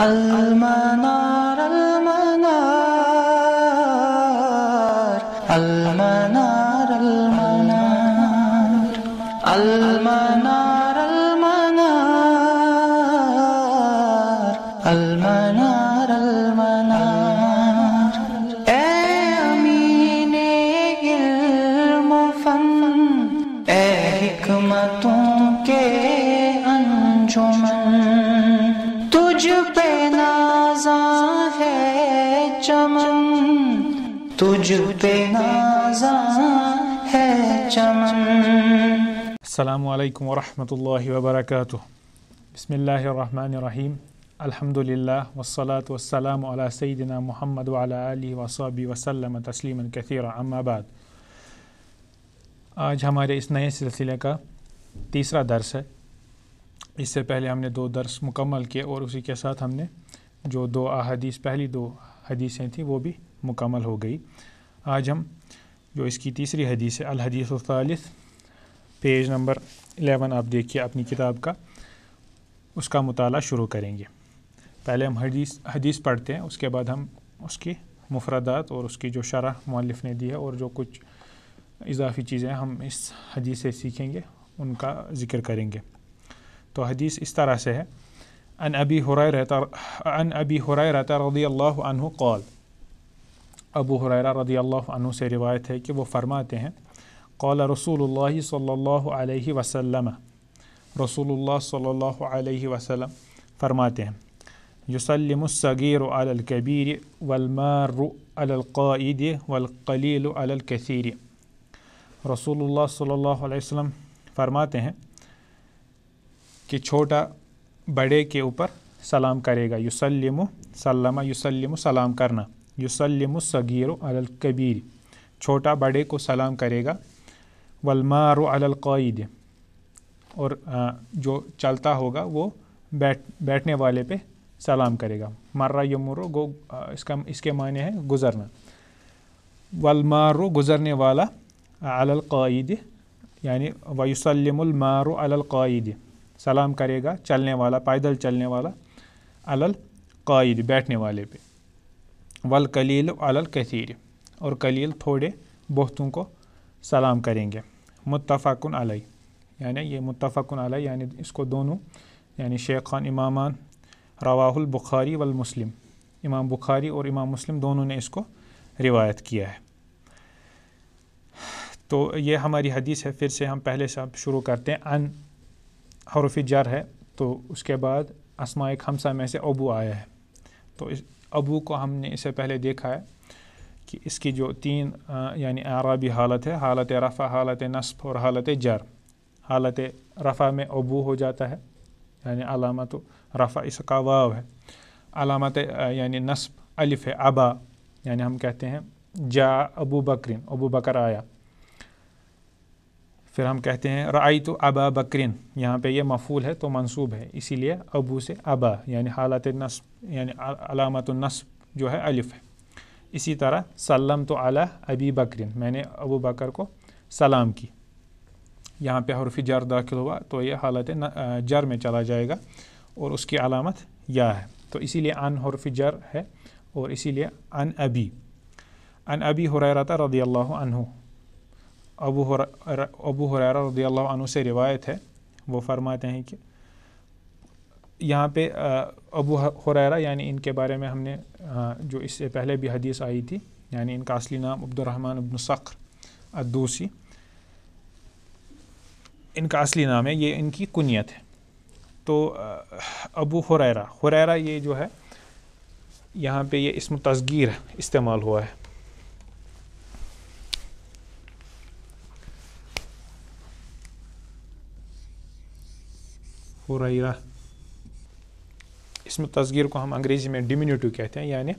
Almanar السلام عليكم ورحمة الله وبركاته بسم الله الرحمن الرحيم الحمد لله والصلاة والسلام على سيدنا محمد وعلى آله وصحبه وسلم تسليما كثيرا أما بعد کا تیسرا درس ہے اس سے پہلے ہم نے دو درس مکمل दो اور اسی کے ساتھ ہم نے جو دو احادیث پہلی دو حدیثیں दो وہ بھی مکمل ہو گئی آج ہم جو اس کی تیسری حدیث ہے الحدیث الثالث पेज नंबर एलेवन आप देखिए अपनी किताब का उसका मताल शुरू करेंगे पहले हम हदीस हदीस पढ़ते हैं उसके बाद हम उसकी मुफरदात और उसकी जो शरह मौलफ ने दी है और जो कुछ इजाफी चीज़ें हम इस हदीस से सीखेंगे उनका ज़िक्र करेंगे तो हदीस इस तरह से है अन अबी हुरैरता अन अबी हुरैरता रदी अल्लाह कौल अबू हुर रदी अल्लाह से रिवायत है कि वो फरमाते हैं قال رسول الله صلى الله عليه वसल्लम रसूलुल्लाह सल्लल्लाहु अलैहि वसल्लम फरमाते हैं यसलमसग़ीर अलकबीर वलमार अलक़ाइद वलकलील अलकसीर रसूलुल्लाह सल्लल्लाहु अलैहि वसल्लम फरमाते हैं कि छोटा बड़े के ऊपर सलाम करेगा युसलम सल्लमा युसलम सलाम करना युसलम सग़ीर अलकबीर छोटा बड़े को सलाम करेगा वलमारो अलक़ाइद और जो चलता होगा वो बैठ बैठने वाले पे सलाम करेगा मर्रा यमुर गो इसका इसके मायने हैं गुज़रना वलमारो गुज़रने वाला अलक़ाइद यानी वयुसलमारो अलक़ाइद सलाम करेगा चलने वाला पैदल चलने वाला अलक़ाइद बैठने वाले पे वल कलील अलल और कलील थोड़े बहुतों को सलाम करेंगे मुतफ़ाकुन अलई यानी ये मुतफ़ाकुन अलई यानी इसको दोनों यानी खान इमामान रवाहुल बुखारी वल मुस्लिम इमाम बुखारी और इमाम मुस्लिम दोनों ने इसको रिवायत किया है तो ये हमारी हदीस है फिर से हम पहले से आप शुरू करते हैं अन हरूफी जर है तो उसके बाद असमाय हमसा में से अबू आया है तो इस अबू को हमने इससे पहले देखा है कि इसकी जो तीन यानी आराबी हालत है हालत रफ़ा हालत नस्फ और हालत जर हालत रफ़ा में अबू हो जाता है यानी अलामत रफ़ा इसका वाव है अलामत यानी नस्ब अलिफ है अबा यानी हम कहते हैं जा अबू बकरिन अबू बकर आया फिर हम कहते हैं रई तो अबा बकरिन यहाँ पे ये मफूल है तो मंसूब है इसीलिए अबू से अबा यानी हालत नस्ब यानी अलामत नस्ब जो है अलिफ है इसी तरह सल्लम तो अला ابي بكر મેને ابو بکر કો સલામ કી યહા પે હરફિ જર દાખિલ ہوا તો યે હાલત જર મે ચલા જાયેગા ઓર ઉસકી alamat યહ હે તો ઇસી લિયે અન હરફિ જર હે ઓર ઇસી લિયે અન ابي અન ابي હુરાયરા 타 رضی اللہ عنہ ابو હુરા ابو હુરાયરા رضی اللہ عنہ સે રિવાયત હે વો ફરમાતે હે કે यहाँ पे अबू हुरैरा यानी इनके बारे में हमने जो इससे पहले भी हदीस आई थी यानी इनका असली नाम अब्दुलरहमान अबन सख्र अदूसी इनका असली नाम है ये इनकी कुनियत है तो अबू हुरैरा हुरैरा ये जो है यहाँ पे ये इसम तस्गीर इस्तेमाल हुआ है हुरैरा इसम तस्गीर को हम अंग्रेज़ी में डिमिनेटिव कहते हैं यानी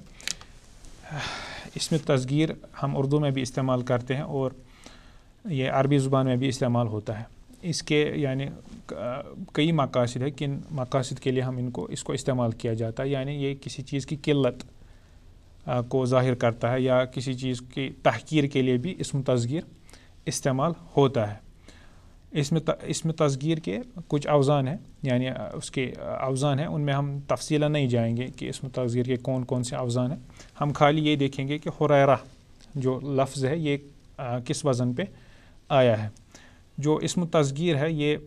इसम तस्गीर हम उर्दू में भी इस्तेमाल करते हैं और ये अरबी ज़ुबान में भी इस्तेमाल होता है इसके यानी कई मकासद है किन मकासद के लिए हम इनको इसको इस्तेमाल किया जाता है यानी ये किसी चीज़ की किल्लत को ज़ाहिर करता है या किसी चीज़ की तहकीर के लिए भी इसम तस्गीर इस्तेमाल होता है इसमें इसमें तस्गीर के कुछ अवजान हैं यानी उसके अवजान हैं उनमें हम तफसीला नहीं जाएंगे कि इसमें तस्गीर के कौन कौन से अवजान हैं हम खाली ये देखेंगे कि हुरैरा जो लफ्ज़ है ये आ, किस वज़न पे आया है जो इसम तस्गीर है ये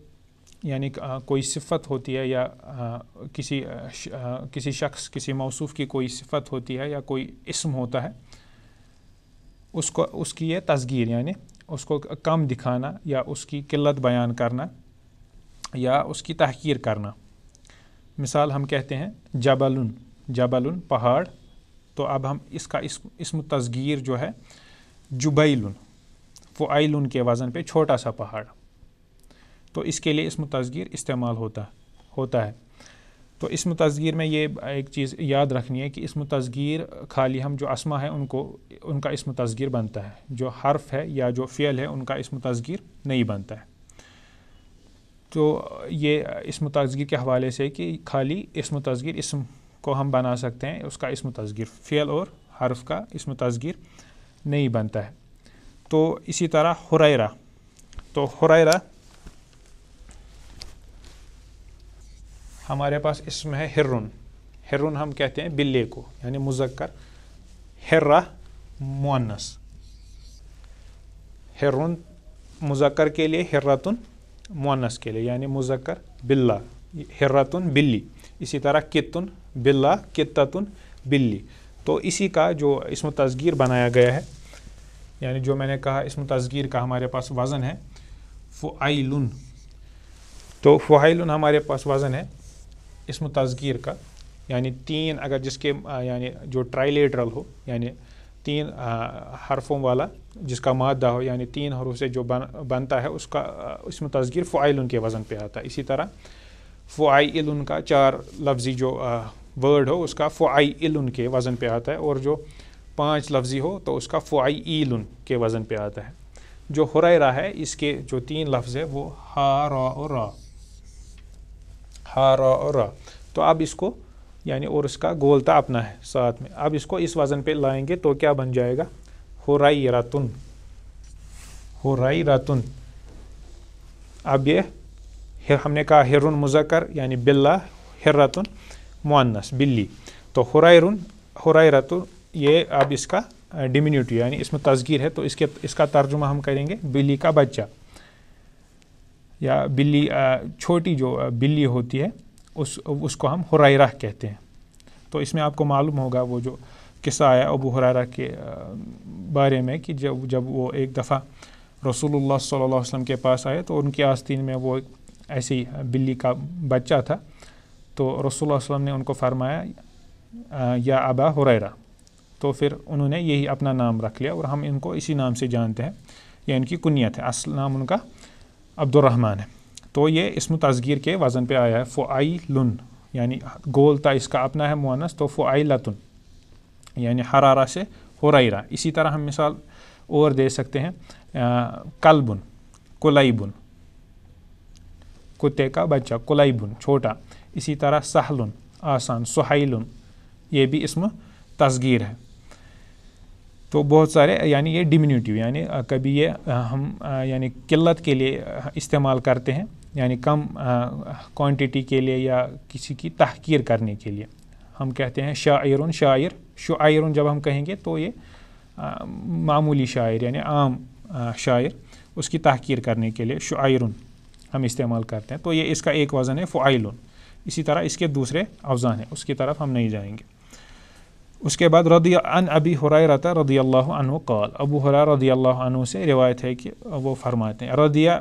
यानी कोई सिफत होती है या आ, किसी आ, श, किसी शख्स किसी मौसूफ की कोई सिफत होती है या कोई इसम होता है उसको उसकी ये तस्गीर यानी उसको कम दिखाना या उसकी किल्लत बयान करना या उसकी तहकीर करना मिसाल हम कहते हैं जबलुन जबल पहाड़ तो अब हम इसका इस इसम तस्गीर जो है वो फ़ुआलन के वज़न पे छोटा सा पहाड़ तो इसके लिए इसम तस्गीर इस्तेमाल होता होता है तो इसम तस्गीर में ये एक चीज़ याद रखनी है कि इसम तस्गीर खाली हम जो आसमा है उनको उनका इसम तस्गीर बनता है जो हर्फ है या जो फ़ियल है उनका इसम तस्गीर नहीं बनता है तो ये इसम तस्गीर के हवाले से कि खाली इसम तस्गीर इसम को हम बना सकते हैं उसका इसम तस्गीर फ़ियल और हर्फ का इसम तस्गीर नहीं बनता है तो इसी तरह हुररा तो हुररा हमारे पास इसम है हिरुन हिरुन हम कहते हैं बिल्ले को यानी मुजक्कर हिर्रा मुअन्नस हिरुन मुजक्कर के लिए हिर्रतुन मुअन्नस के लिए यानी मुजक्कर बिल्ला हिर्रतुन बिल्ली इसी तरह कितुन बिल्ला कितुन बिल्ली तो इसी का जो इसम तस्गीर बनाया गया है यानी जो मैंने कहा इसम तस्गीर का हमारे पास वज़न है फ़ुआलुन तो फ़ुआलुन हमारे पास वज़न है इसम तस्गीर का यानी तीन अगर जिसके यानी जो ट्राइलेटरल हो यानी तीन हरफों वाला जिसका मादा हो यानी तीन हरूफ से जो बन बनता है उसका इसमें तस्गीर फ़ाइल उनके वज़न पे आता है इसी तरह फ़ाइल का चार लफ्ज़ी जो वर्ड हो उसका फ़ाइल के वज़न पे आता है और जो पांच लफ्ज़ी हो तो उसका फ़ाइल के वज़न पे आता है जो हुरैरा है इसके जो तीन लफ्ज़ है वो हा रा और रा हर तो अब इसको यानी और इसका गोलता अपना है साथ में अब इसको इस वज़न पे लाएंगे तो क्या बन जाएगा रातुन हो हुराई रातुन अब ये हमने कहा हिरुन मुजक्कर यानी बिल्ला हिरतुन मुन्नस बिल्ली तो हुरायरुन हुरायरतुन ये अब इसका डिमिन्यूटिव यानी इसमें तस्गीर है तो इसके इसका तर्जुमा हम करेंगे बिल्ली का बच्चा या बिल्ली छोटी जो बिल्ली होती है उस उसको हम हुरैरा कहते हैं तो इसमें आपको मालूम होगा वो जो किस्सा आया अबू हुरैरा के बारे में कि जब जब वो एक दफ़ा रसूलुल्लाह सल्लल्लाहु अलैहि वसल्लम के पास आए तो उनकी आस्तीन में वो एक ऐसी बिल्ली का बच्चा था तो रसूलुल्लाह सल्लम ने उनको फरमाया या अबा हुरैरा तो फिर उन्होंने यही अपना नाम रख लिया और हम इनको इसी नाम से जानते हैं यह इनकी कुनियत है असल नाम उनका अब्दुलरहमान है तो ये इसम तज़गीर के वज़न पे आया है आई लुन यानी गोल था इसका अपना है मुआनस तो आई लतुन यानी हरारा से हुररा इसी तरह हम मिसाल और दे सकते हैं कलबुन बुन कुत्ते का बच्चा बुन छोटा इसी तरह सहलुन आसान सुहाइलुन ये भी इसम तस्गीर है तो बहुत सारे यानी ये डिमिनीटिव यानी कभी ये हम यानी किल्लत के लिए इस्तेमाल करते हैं यानी कम क्वांटिटी के लिए या किसी की तहकीर करने के लिए हम कहते हैं शायर शायर शायर जब हम कहेंगे तो ये मामूली शायर यानी आम शायर उसकी तहकीर करने के लिए शायर हम इस्तेमाल करते हैं तो ये इसका एक वज़न है फ़ाइल इसी तरह इसके दूसरे अवजान हैं उसकी तरफ हम नहीं जाएंगे उसके बाद रदी अन अबी हुरैरता रदी अल्लाह कॉल अबू हुर रदी अल्लाह से रिवायत है कि वो फरमाते हैं रदिया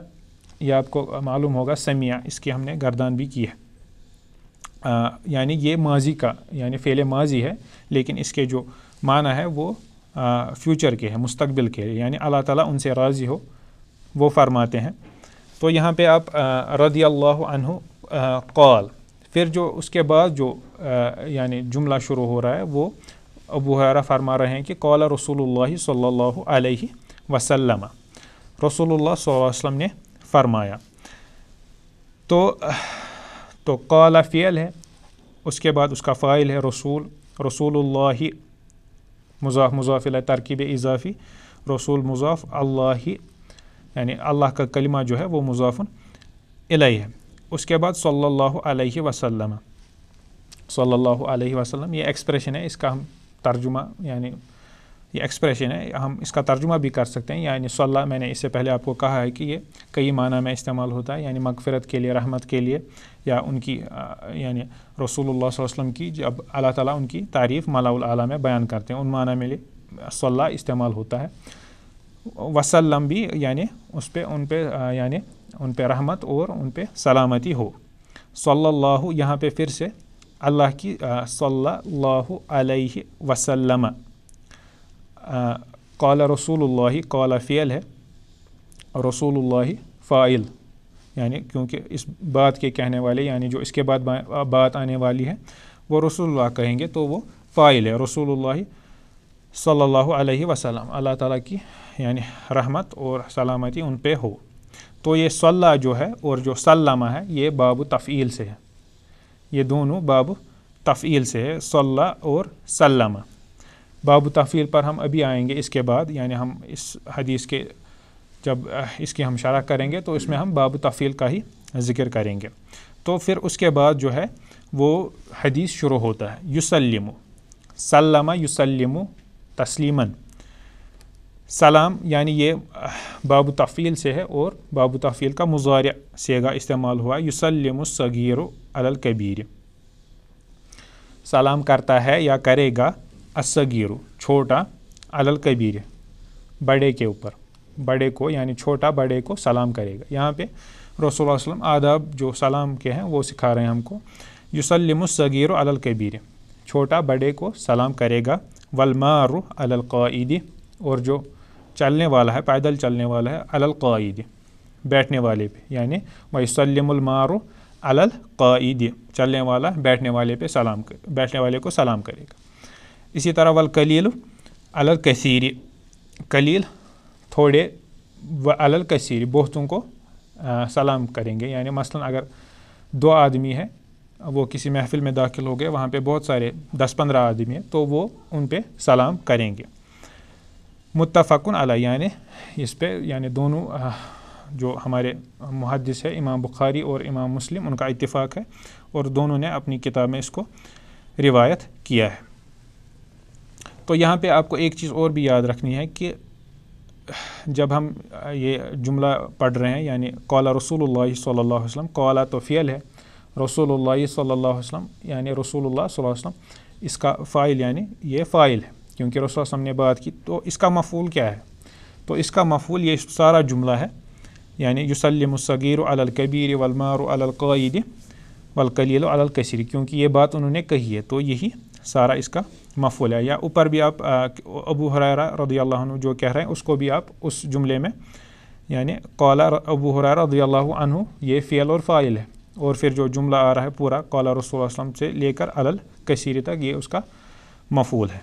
ये आपको मालूम होगा समिया इसकी हमने गर्दान भी की है यानी ये माजी का यानी फ़ेल माजी है लेकिन इसके जो माना है वो आ, फ्यूचर के हैं मुस्तबिल के है, यानी अल्लाह ताला उनसे राज़ी हो वो फरमाते हैं तो यहाँ पे आप रदी अल्लाह कॉल फिर जो उसके बाद जो यानी जुमला शुरू हो रहा है वो अबू हरा फरमा रहे हैं कि कौला रसूल सल्ला वसलम रसूल वसम ने फरमाया तो तो कौला फ़ियल है उसके बाद उसका फ़ाइल है रसूल रसूल मज़ाफ मज़ाफ़िल तरकीब इजाफ़ी रसूल मजाफ अल्ला यानी अल्लाह का कलिमा जो है वो मज़ाफ़ुन इलाई है उसके बाद सल्लल्लाहु अलैहि वसल्लम सल्लल्लाहु अलैहि वसल्लम ये एक्सप्रेशन है इसका हम तर्जुमा यानी ये एक्सप्रेशन है हम इसका तर्जुमा भी कर सकते हैं यानी सल्ला मैंने इससे पहले आपको कहा है कि ये कई माना में इस्तेमाल होता है यानी मगफरत के लिए रहमत के लिए या उनकी यानी रसूलुल्लाह वसल्लम की जब अल्लाह ताला उनकी तारीफ़ मलाउल आला में बयान करते हैं उन माना में लिए सल्ला इस्तेमाल होता है वसल्लम भी यानी उस पर उन पर यानी उन पर रहमत और उन पर सलामती हो सल्लल्लाहु यहाँ पे फिर से अल्लाह की सल्लल्लाहु अलैहि वसल्लम कॉल रसूलुल्लाह कॉल फ़ेल है रसूलुल्लाह फ़ाइल यानी क्योंकि इस बात के कहने वाले यानी जो इसके बाद बात आने वाली है वो रसूलुल्लाह कहेंगे तो वो फ़ाइल है रसूलुल्लाह सल्लल्लाहु अलैहि वसल्लम अल्लाह ताला की यानी रहमत और सलामती उन पे हो तो ये सल्ला जो है और जो सल्लामा है ये बाब तफ़ील से है ये दोनों बाब तफ़ील से है सल्ला और सल्लामा बाब तफ़ील पर हम अभी आएंगे इसके बाद यानी हम इस हदीस के जब इसकी हम शरह करेंगे तो इसमें हम बाब तफ़ील का ही ज़िक्र करेंगे तो फिर उसके बाद जो है वो हदीस शुरू होता है युसलिम सल्लामा युसलिम तस्लीमन सलाम यानी ये बाबु तफ़ील से है और बाब तफ़ील का मुजार सेगा इस्तेमाल हुआ युसलमसगीर कबीर सलाम करता है या करेगा असगीर छोटा कबीर बड़े के ऊपर बड़े को यानी छोटा बड़े को सलाम करेगा यहाँ पे रसूल वसलम आदाब जो सलाम के हैं वो सिखा रहे हैं हमको युसलमसगीर कबीर छोटा बड़े को सलाम करेगा वलमार अलक़ाइदी और जो चलने वाला है पैदल चलने वाला है अलकायद बैठने वाले पे यानी वसलमार अलकायद चलने वाला बैठने वाले पे सलाम कर बैठने वाले को सलाम करेगा इसी तरह वल कलील अलल कसीर कलील थोड़े व अलल कसीर बहुतों को आ, सलाम करेंगे यानी मसलन अगर दो आदमी हैं वो किसी महफिल में दाखिल हो गए वहाँ पे बहुत सारे दस पंद्रह आदमी हैं तो वो उन पे सलाम करेंगे मुतफ़न अला यानि इस पे यानि दोनों जो हमारे मुहदस है इमाम बुखारी और इमाम मुस्लिम उनका इतफ़ाक़ है और दोनों ने अपनी किताब में इसको रिवायत किया है तो यहाँ पे आपको एक चीज़ और भी याद रखनी है कि जब हम ये जुमला पढ़ रहे हैं यानी कौला रसूल सल्ला वसम कौला तो फ़ियल है रसूल सल्ला वसम यानि रसूल सल्लम इसका फ़ाइल यानि ये फ़ाइल है क्योंकि रसोसम ने बात की तो इसका मफूल क्या है तो इसका मफूल ये सारा जुमला है यानी युसलमसग़ीर अलकबीर वलमार अलकायद वलकलील अलकसर क्योंकि ये बात उन्होंने कही है तो यही सारा इसका मफूल है या ऊपर भी आप अबू हरारा रदी अल्लाह जो कह रहे हैं उसको भी आप उस जुमले में यानी कौला अबू हर रदी अल्लाह ये फ़ेल और फ़ाइल है और फिर जो जुमला आ रहा है पूरा कौला रसोल से लेकर अलल कसीर तक ये उसका मफूल है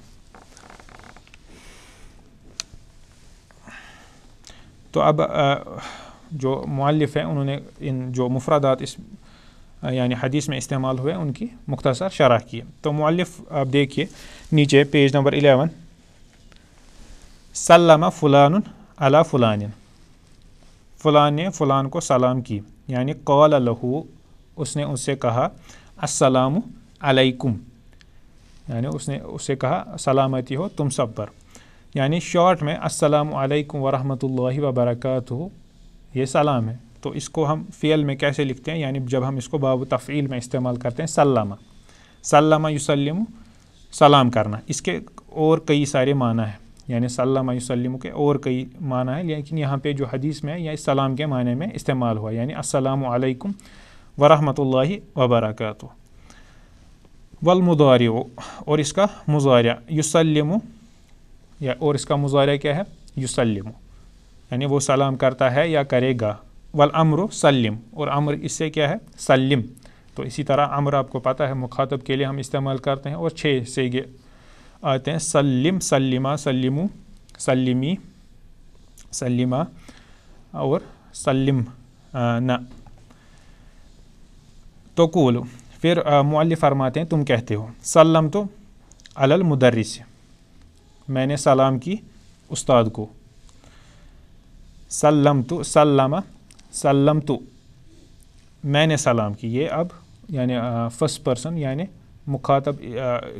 तो अब जो मालफ हैं उन्होंने इन जो मुफरादात इस यानी हदीस में इस्तेमाल हुए उनकी मुख्तसर शराह की तो मालफ आप देखिए नीचे पेज नंबर एलेवन सलामा फ़लान अला फ़लान फ़लान ने फ़लान को सलाम की यानी कौल लहू उसने उससे कहा असलकुम यानी उसने उससे कहा सलामती हो तुम सब पर यानी शॉर्ट में असलकम वरहमल वबरक ये सलाम है तो इसको हम फ़ेल में कैसे लिखते हैं यानी जब हम इसको बाबू तफ़ील में इस्तेमाल करते हैं सलामा सलामा युसलम सलाम करना इसके और कई सारे माना है यानी सलामा युसलम के और कई माना है लेकिन यहाँ पे जो हदीस में है इस सलाम के माने में इस्तेमाल हुआ यानी असलकम वरहमल वबरक वलमुदार और इसका मुजारिया युसलम या और इसका मुजाह क्या है युसलम यानी वो सलाम करता है या करेगा वल अमर सलम और अमर इससे क्या है सलम तो इसी तरह अमर आपको पता है मुखातब के लिए हम इस्तेमाल करते हैं और छः से ये आते हैं सलम सलिमा सल्लिमू सलिमी सलिमा और सलिम न तो कुल फिर मुअल्लिफ़ फरमाते हैं तुम कहते हो सलम तो अलमुदरस है मैंने सलाम की उस्ताद को सल्लम तो सल्लम सल्लम तो मैंने सलाम की ये अब यानि फर्स्ट पर्सन यानि मुखातब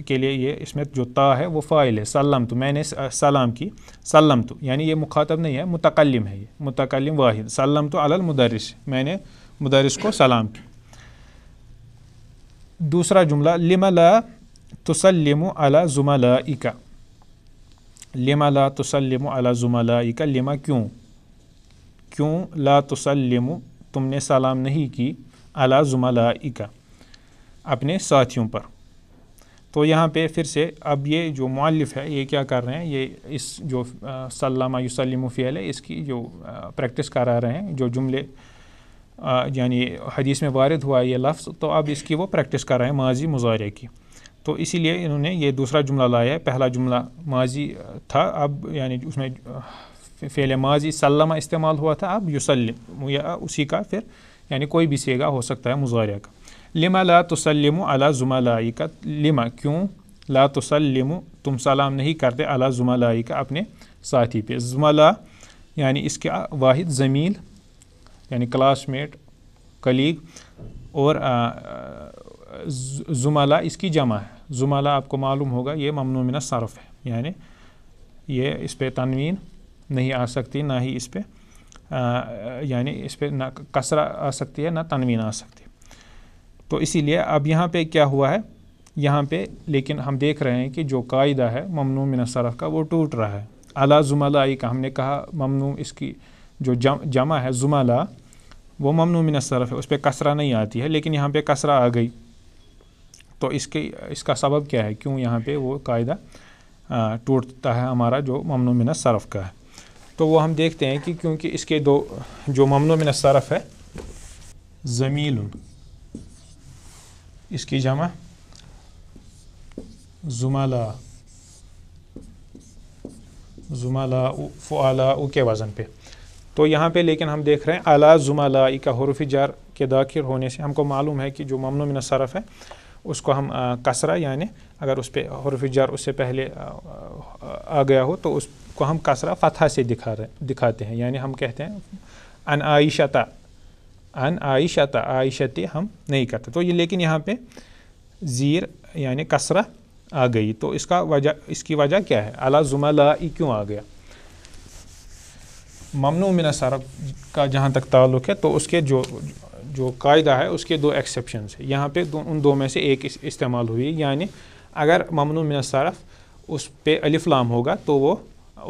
के लिए ये इसमें जो ता है वो फ़ाइल है सल्लम तो मैंने सलाम की सल्लम तो यानी ये मुखातब नहीं है मुतकलम है ये मुतकलम वाहिद सल्लम तो अल मुदरस मैंने मुदरस को सलाम की दूसरा जुमला लिमला ला अला जुमला इका लिमा ला तसलम अला ज़ुमलाई का लिमा क्यों क्यों ला तसलम तुमने सलाम नहीं की अला ज़ुमलाई का अपने साथियों पर तो यहाँ पे फिर से अब ये जो मालफ है ये क्या कर रहे हैं ये इस जो सल्लामा युसलम फ़ैल है इसकी जो प्रैक्टिस करा रहे हैं जो जुमले यानी हदीस में वारद हुआ ये लफ्ज़ तो अब इसकी वो प्रैक्टिस कर रहे हैं माजी मुजाह की तो इसीलिए इन्होंने ये दूसरा जुमला लाया है पहला जुमला माजी था अब यानी उसमें फेल माजी सलमा इस्तेमाल हुआ था अब युसलम या उसी का फिर यानी कोई भी सेगा हो सकता है मुजाह का लिमा ला तसलम अला जुमालाई का लिमा क्यों ला तसलम तुम सलाम नहीं करते अला जुमालाई का अपने साथी पे जुमला यानी इसके वाहिद ज़मील यानी क्लासमेट कलीग और आ, आ, जुमाला इसकी जमा है जुमाला आपको मालूम होगा ये ममनू मिना है यानी ये इस पर तनवीन नहीं आ सकती ना ही इस पर यानी इस पर ना कसरा आ सकती है ना तनवीन आ सकती है तो इसीलिए अब यहाँ पे क्या हुआ है यहाँ पे लेकिन हम देख रहे हैं कि जो कायदा है ममनू मिन का वो टूट रहा है अला जुमलाई का हमने कहा ममनू इसकी जो जम जमा है जुमाला वो ममनू मिन है उस पर कसरा नहीं आती है लेकिन यहाँ पे कसरा आ गई तो इसके इसका सबब क्या है क्यों यहाँ पे वो कायदा टूटता है हमारा जो ममनू मिन सरफ़ का है तो वो हम देखते हैं कि क्योंकि इसके दो जो ममनू मिन सरफ़ है ज़मील इसकी जमा जुमाला जुमाला फ़ाला के वज़न पे तो यहाँ पे लेकिन हम देख रहे हैं अला जुमाला का हरूफी जार के दाखिल होने से हमको मालूम है कि जो ममनू मिन सरफ़ है उसको हम कसरा यानि अगर उस पर हरफ जर उससे पहले आ गया हो तो उसको हम कसरा फतह से दिखा रहे दिखाते हैं यानी हम कहते हैं अन आयशता अन आयशता आयशत हम नहीं करते तो ये लेकिन यहाँ पे ज़ीर यानि कसरा आ गई तो इसका वजह इसकी वजह क्या है अला जुमा ला क्यों आ गया ममनू मिना का जहाँ तक ताल्लुक़ है तो उसके जो जो कायदा है उसके दो एक्सेप्शन है यहाँ पे दो, उन दो में से एक इस्तेमाल हुई यानी अगर ममनू मिनसरफ उस पर अलिफ्लाम होगा तो वो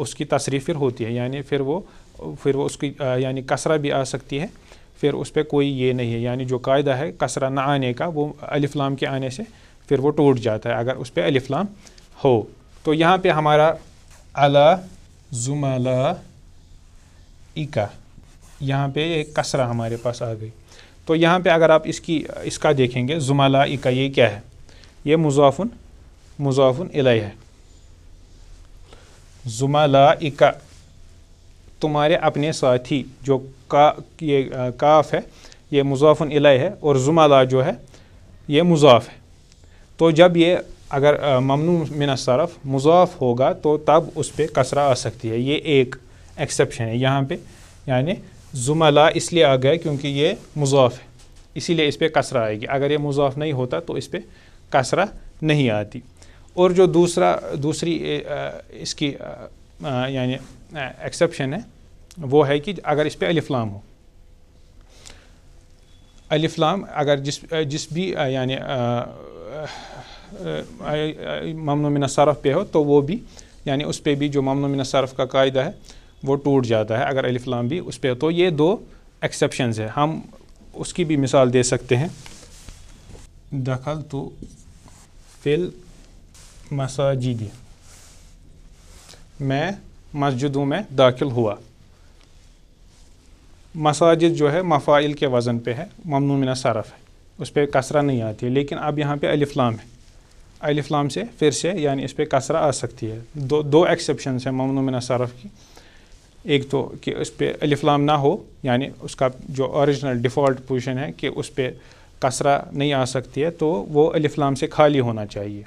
उसकी तशरीफ़ फिर होती है यानी फिर वो फिर वो उसकी यानी कसरा भी आ सकती है फिर उस पर कोई ये नहीं है यानी जो कायदा है कसरा ना आने का वो अलिफ्लाम के आने से फिर वो टूट जाता है अगर उस पर अलिफ्लाम हो तो यहाँ पर हमारा अला जुमला इका यहाँ पे एक कसरा हमारे पास आ गई तो यहाँ पे अगर आप इसकी इसका देखेंगे जुमला ये क्या है ये मुजाफुन मुजाफुन इलाय है जुमला इका तुम्हारे अपने साथी जो का ये काफ है ये मुजाफुन इलाय है और जुमला जो है ये मुजाफ है तो जब ये अगर ममनू मिनसरफ मुजाफ होगा तो तब उस पर कसरा आ सकती है ये एक एक्सेप्शन है यहाँ पे यानी जुमला इसलिए आ गया क्योंकि ये मुजाफ है इसीलिए इस पर कसरा आएगी अगर ये मुजाफ नहीं होता तो इस पर कसरा नहीं आती और जो दूसरा दूसरी इसकी यानी एक्सेप्शन है वो है कि अगर इस पर अलिफ्लाम हो अलिफ्लाम अगर जिस जिस भी यानी ममन मिनसरफ़ पे हो तो वो भी यानी उस पर भी जो ममन शरफ़ का कायदा है वो टूट जाता है अगर अलिफ भी उस पर तो ये दो एक्सेप्शन है हम उसकी भी मिसाल दे सकते हैं दखल तो फिल मसाजिद मैं मस्जिदों में दाखिल हुआ मसाजिद जो है मफ़ाइल के वज़न पे है ममनू मिना सरफ़ है उस पर कसरा नहीं आती है लेकिन अब यहाँ पे अलिफ्लाम है अलिफ्लाम से फिर से यानी इस पर कसरा आ सकती है दो दो एक्सेप्शन है ममनू मिना सरफ़ की एक तो कि उस पर अलिफ्लाम ना हो यानी उसका जो ओरिजिनल डिफ़ॉल्ट पोजीशन है कि उस पर कसरा नहीं आ सकती है तो वो अलिफ्लाम से खाली होना चाहिए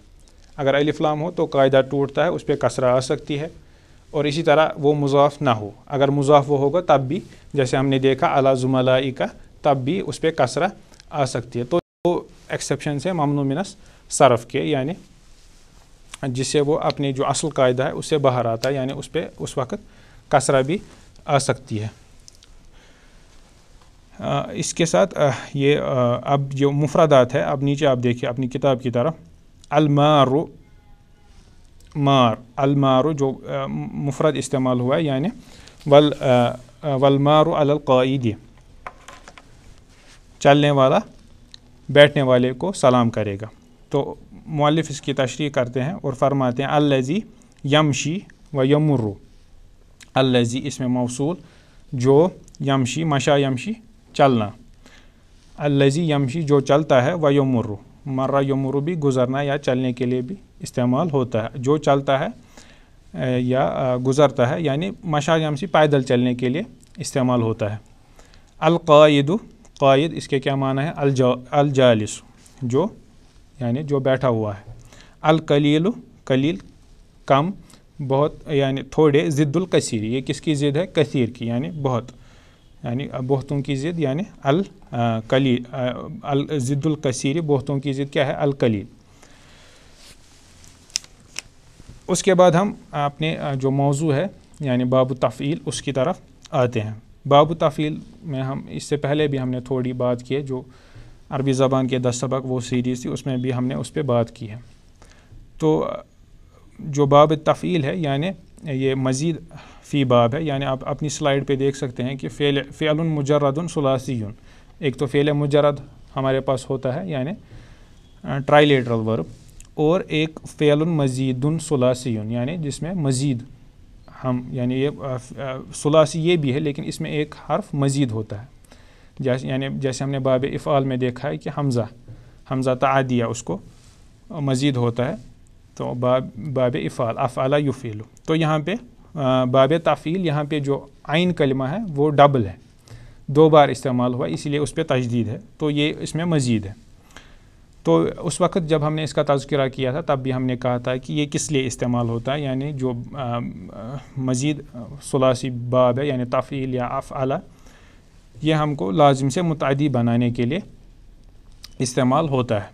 अगर अलिफ्लाम हो तो कायदा टूटता है उस पर कसरा आ सकती है और इसी तरह वो मुजाफ ना हो अगर मुजाफ वो होगा तब भी जैसे हमने देखा अला जुमलाई का तब भी उस पर कसरा आ सकती है तो एक्सेप्शन से ममनो मिनस सरफ़ के यानी जिससे वो अपने जो असल कायदा है उससे बाहर आता है यानी उस पर उस वक्त कसरा भी आ सकती है आ, इसके साथ आ, ये आ, अब जो मुफरादात है अब नीचे आप देखिए अपनी किताब की तरफ अलमारो मार अलमारो जो मुफरद इस्तेमाल हुआ है यानी वल वलमारो अलकायदी चलने वाला बैठने वाले को सलाम करेगा तो मौलफ इसकी तशरी करते हैं और फरमाते हैं अलजी यमशी व यमर्रू अलजी इसमें मौसूल जो यमशी मशा यमशी चलना अलजी यमशी जो चलता है वह यमर्र मर्रा यमर्र भी गुज़रना या चलने के लिए भी इस्तेमाल होता है जो चलता है या गुज़रता है यानी मशा यमशी पैदल चलने के लिए इस्तेमाल होता है अलकायद कायद इसके क्या माना है अलजालस जो यानी जो बैठा हुआ है अलकलील कलील कम बहुत यानी थोड़े ज़िद्दुल कसीर ये किसकी ज़िद है कसीर की यानी बहुत यानी बहुतों की ज़िद यानी अल कली अल ज़िद्दुल कसीर बहुतों की ज़िद क्या है अल कली उसके बाद हम अपने जो मौजू है यानी बाबू तफ़ील उसकी तरफ आते हैं बाबू तफ़ील में हम इससे पहले भी हमने थोड़ी बात की है जो अरबी ज़बान के दस सबक वो सीरीज़ थी उसमें भी हमने उस पर बात की है तो जो बाब तफ़ील है यानि ये मज़ीद फ़ी बाब है यानी आप अपनी स्लाइड पे देख सकते हैं कि फ़ेल फ़ेल मुजरद सलासी एक तो फ़ेल मुजरद हमारे पास होता है यानि ट्राइलेटरल वर्ब और एक फ़ेल मज़ीद सलासी यानि जिसमें मज़ीद हम यानी ये सलासी ये भी है लेकिन इसमें एक हर्फ मज़ीद होता है जैसे यानी जैसे हमने बाब इफ़ाल में देखा है कि हमज़ा हमज़ा तदिया उसको मज़ीद होता है तो बाब बाब इफ़ाल अफ़ाला युफ़ील तो यहाँ पे बाब तफ़ील यहाँ पे जो आइन कलमा है वो डबल है दो बार इस्तेमाल हुआ इसीलिए उस पर तजदीद है तो ये इसमें मज़ीद है तो उस वक्त जब हमने इसका तस्करा किया था तब भी हमने कहा था कि ये किस लिए इस्तेमाल होता है यानी जो मज़ीद सलासी बाब है यानी तफ़ील या अफ़ाला ये हमको लाजिम से मुतदी बनाने के लिए इस्तेमाल होता है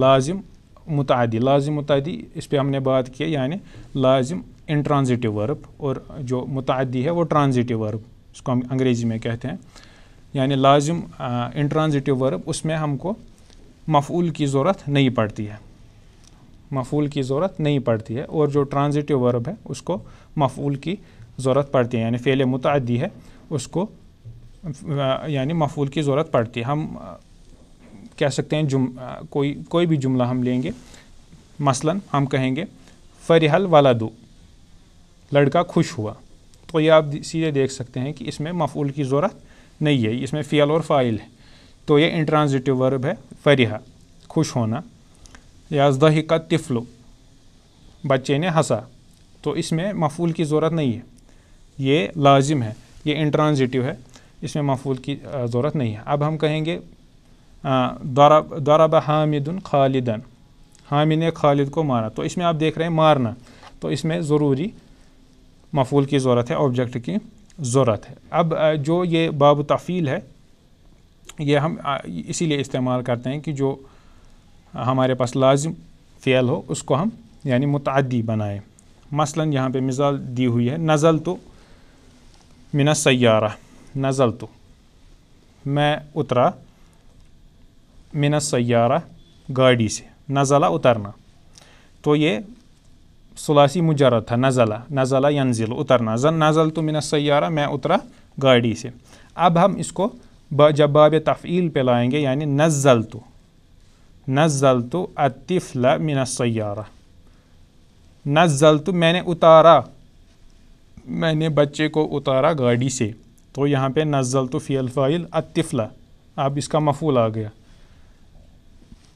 लाजिम मुतदी लाजिम मुतदी इस पर हमने बात की यानी लाजिम इंट्रांजिटिव वर्ब और जो मुतदी है वो ट्रांजिटिव वर्ब उसको हम अंग्रेज़ी में कहते हैं यानी लाजिम इंट्रांजिटिव वर्ब उसमें हमको मफूल की ज़रूरत नहीं पड़ती है मफूल की ज़रूरत नहीं पड़ती है और जो ट्रांजिटिव वर्ब है उसको मफूल की ज़रूरत पड़ती है यानी फ़ेल मुतदी है उसको यानी मफूल की ज़रूरत पड़ती है हम कह सकते हैं जुम आ, कोई कोई भी जुमला हम लेंगे मसलन हम कहेंगे फरहल दो लड़का खुश हुआ तो ये आप सीधे देख सकते हैं कि इसमें मफूल की ज़रूरत नहीं है इसमें फ़ियल और फ़ाइल है तो ये इंट्रांजिटिव वर्ब है फरिहा खुश होना याजदही का तिफलो बच्चे ने हंसा तो इसमें मफूल की ज़रूरत नहीं है ये लाजिम है ये इंट्रांजिटिव है इसमें मफूल की ज़रूरत नहीं है अब हम कहेंगे दौरा दौरा हामिद खालिदन हामिद ने खालिद को मारा तो इसमें आप देख रहे हैं मारना तो इसमें ज़रूरी मफूल की ज़रूरत है ऑब्जेक्ट की ज़रूरत है अब जो ये बाब तफ़ील है ये हम इसीलिए इस्तेमाल करते हैं कि जो हमारे पास लाजिम फ़ैल हो उसको हम यानी मुतदी बनाएं मसलन यहाँ पे मिसाल दी हुई है नज़ल तो मिना सारा नज़ल तो मैं उतरा मिन सयारा गाड़ी से नज़ला उतरना तो ये सलासी मुजरद था नज़ला नज़ला यंजिल उतरना जन नज़ल तो मिन सयारा मैं उतरा गाड़ी से अब हम इसको जब बाब तफ़ील पे लाएँगे यानि नज़ल तो नज़ल तो अतिफ़ला मिन सयारा नज़ल तो मैंने उतारा मैंने बच्चे को उतारा गाड़ी से तो यहाँ पे नज़ल तो फ़ी फ़ाइल अतिफ़ला अब इसका मफूल आ गया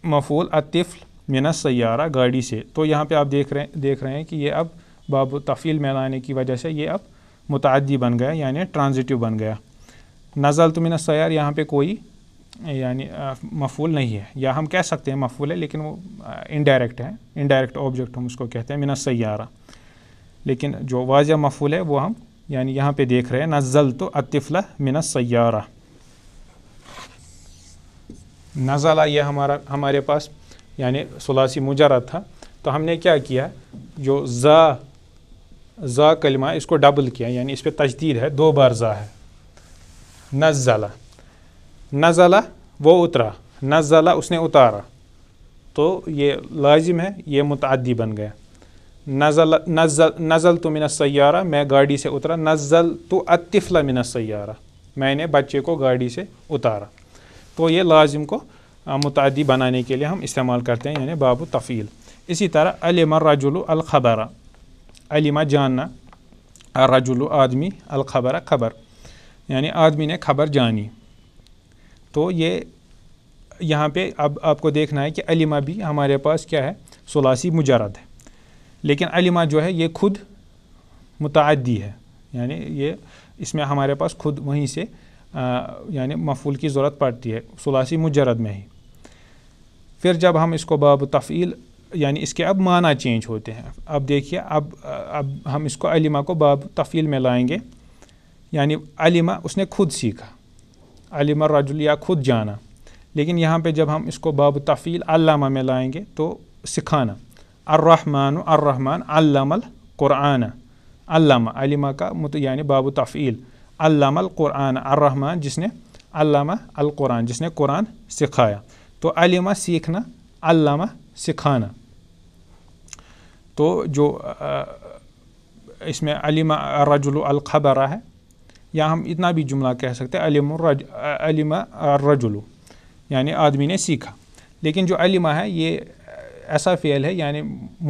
मफूल अतिफ़ल मिना सैारा गाड़ी से तो यहाँ पे आप देख रहे देख रहे हैं कि ये अब बाब तफ़ील में लाने की वजह से ये अब मुतदी बन गया यानी ट्रांजिटिव बन गया नज़ल तो मिना सैार यहाँ पर कोई यानी मफूल नहीं है या हम कह सकते हैं मफूल है लेकिन वो इनडायरेक्ट है इनडायरेक्ट ऑब्जेक्ट हम उसको कहते हैं मिना सैारा लेकिन जो वाज मफूल है वो हम यानी यहाँ पे देख रहे हैं नज़ल तो अतिफ़ला मिना सैारा नज़ला यह हमारा हमारे पास यानी सलासी मुजरद था तो हमने क्या किया जो ज़ा ज़ा कलमा इसको डबल किया यानी इस पर तजदीद है दो बार ज़ा है नज़ला नज़ला वो उतरा नज़ला उसने उतारा तो ये लाजिम है ये मुतदी बन गया नज़ल नज़ल नज़ल तो मिन सैारा मैं गाड़ी से उतरा नज़ल तो अतिफ़ला मिन सैारा मैंने बच्चे को गाड़ी से उतारा तो ये लाजिम को मुतदी बनाने के लिए हम इस्तेमाल करते हैं यानी बाबू तफ़ील इसी तरह अलिमा रजुल अलखबरा अलिमा जानना रजुल आदमी अलखबरा खबर यानी आदमी ने खबर जानी तो ये यहाँ पे अब आपको देखना है कि अलिमा भी हमारे पास क्या है सलासी मुजरद है लेकिन अलिमा जो है ये खुद मुतदी है यानी ये इसमें हमारे पास खुद वहीं से यानि मफूल की ज़रूरत पड़ती है सलासी मुजरद में ही फिर जब हम इसको बाब तफ़ील यानी इसके अब माना चेंज होते हैं अब देखिए अब अब हम इसको अलिमा को बाब तफ़ील में लाएंगे यानि अलिमा उसने खुद सीखा अलिमा रजुलिया खुद जाना लेकिन यहाँ पर जब हम इसको बाब तफ़ील अल्लामा में लाएंगे तो सिखाना अर्रहमान अर्रहमान अल्लामल क़ुराना अल्लामा अलिमा का मत यानी बाब तफ़ील अल्लामल कुरान अर्रहमान जिसने अल्लामा अल कुरान जिसने कुरान सिखाया तो अलिमा सीखना अल्लामा सिखाना तो जो इसमें अलिमा रजुल अलखबरा है या हम इतना भी जुमला कह सकते हैं अलिमा रजुल यानी आदमी ने सीखा लेकिन जो अलिमा है ये ऐसा फ़ेल है यानी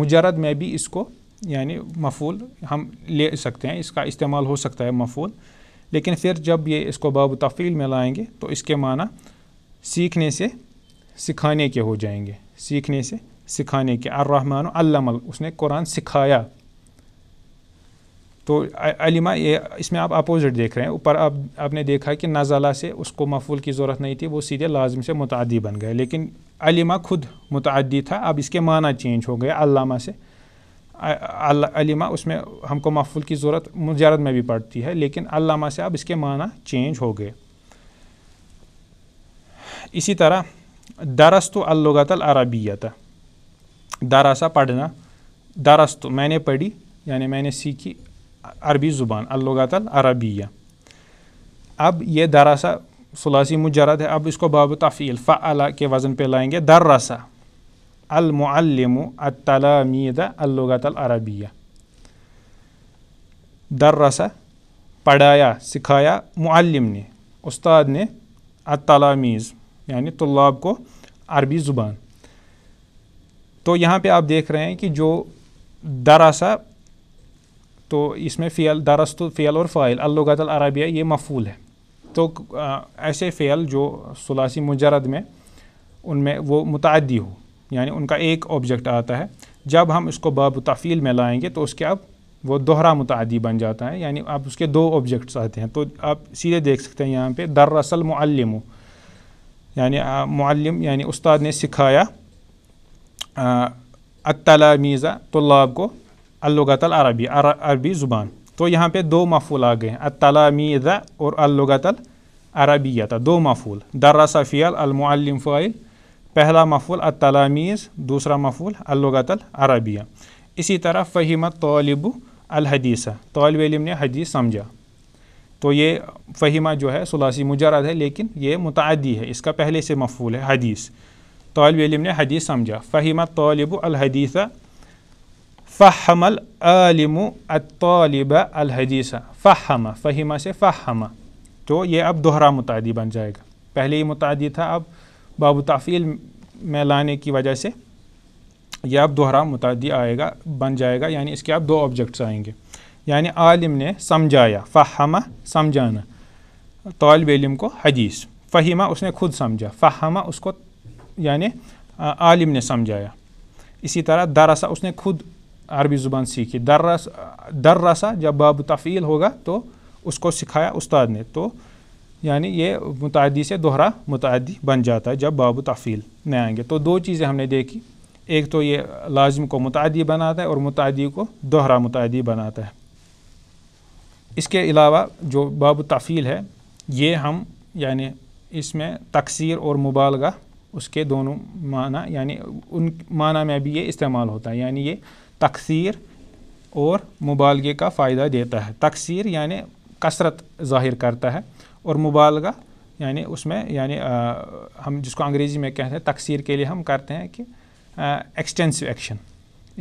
मुजरद में भी इसको यानी मफूल हम ले सकते हैं इसका इस्तेमाल हो सकता है मफूल लेकिन फिर जब ये इसको बाब तफ़ील में लाएंगे तो इसके माना सीखने से सिखाने के हो जाएंगे सीखने से सिखाने के अर्रहमान अल्लामल उसने कुरान सिखाया तो अलिमा ये इसमें आप अपोज़िट देख रहे हैं ऊपर आप आपने देखा कि नज़ाला से उसको मफूल की ज़रूरत नहीं थी वो सीधे लाजम से मुतदी बन गए लेकिन अलिमा खुद मुतदी था अब इसके माना चेंज हो गया अल्लामा से अलिमा उसमें हमको महफूल की ज़रूरत मुजारत में भी पड़ती है लेकिन अलामा से अब इसके माना चेंज हो गए इसी तरह दरस्त अलगतल अरबियत दरासा पढ़ना दरस्त मैंने पढ़ी यानी मैंने सीखी अरबी ज़ुबान अलगतल अरबिया अब ये दरासा सलासी मुजरद है अब इसको बाब तफ़ील फ़ाला के वज़न पे लाएंगे दर्रसा المعلم التلاميذ اللغة दर रस पढ़ाया सिखाया मुअल्लिम ने उस्ताद ने अतलामीज़ यानि तलाब को अरबी ज़ुबान तो यहाँ पर आप देख रहे हैं कि जो दरासा तो इसमें फ़ेल दरस तो फ़ेल और फ़ाइल अलगत अरबिया ये मफूल है तो ऐसे फ़ेल जो सलासी मुजरद में उनमें वो मुतदी हो यानी उनका एक ऑब्जेक्ट आता है जब हम इसको बाब तफ़ील में लाएंगे तो उसके अब वो दोहरा मुतदी बन जाता है यानी आप उसके दो ऑब्जेक्ट्स आते हैं तो आप सीधे देख सकते हैं यहाँ पे दरअसल मुअल्लिम यानी मुअल्लिम यानी उस्ताद ने सिखाया अतलामीज़ा तलाब को अलगतल अरबी अरबी ज़ुबान तो यहाँ पे दो मफूल आ गए अतलामीज़ा और अलगतल अरबिया दो मफूल दर्रा फ़ियल अलमुअल्लिम फ़ाइल पहला मफूल अतलामीज़ दूसरा मफूल अलगत अरबिया इसी तरह फ़हीमत तलब अलहदीसा तलब इलम ने हदीस समझा तो ये फ़हीमा जो है सलासी मुजरद है लेकिन ये मुतदी है इसका पहले से मफूल है हदीस तलब इलम ने हदीस समझा फ़हीमत तलब अलहदीसा फ़हमल आलिम अतलब अलहदीसा फ़हम फ़हीमा से फ़हम तो ये अब दोहरा मुतदी बन जाएगा पहले ही मुतदी था अब बाबू तफ़ील में लाने की वजह से यह अब दोहरा मुतद आएगा बन जाएगा यानी इसके अब दो ऑब्जेक्ट्स आएंगे यानी आलिम ने समझाया फ़हमा समझाना तलब इलम को हदीस फ़हीमा उसने खुद समझा फ़हमा उसको यानी आलिम ने समझाया इसी तरह दरअसा उसने खुद अरबी ज़ुबान सीखी दर्रस दर्रसा जब बाबू तफ़ील होगा तो उसको सिखाया उस्ताद ने तो यानी ये मुतदी से दोहरा मुतदी बन जाता है जब बाबू तफ़ील में आएंगे तो दो चीज़ें हमने देखी एक तो ये लाजम को मुतदी बनाता है और मुतदी को दोहरा मुतदी बनाता है इसके अलावा जो बाब तफ़ील है ये हम यानि इसमें तकसीर और मुबालगा उसके दोनों माना यानी उन माना में भी ये इस्तेमाल होता है यानी ये तकसीर और मुबालगे का फ़ायदा देता है तकसीर यानि कसरत ज़ाहिर करता है और मुबालगा यानी उसमें यानी हम जिसको अंग्रेज़ी में कहते हैं तकसीर के लिए हम करते हैं कि एक्सटेंसिव एक्शन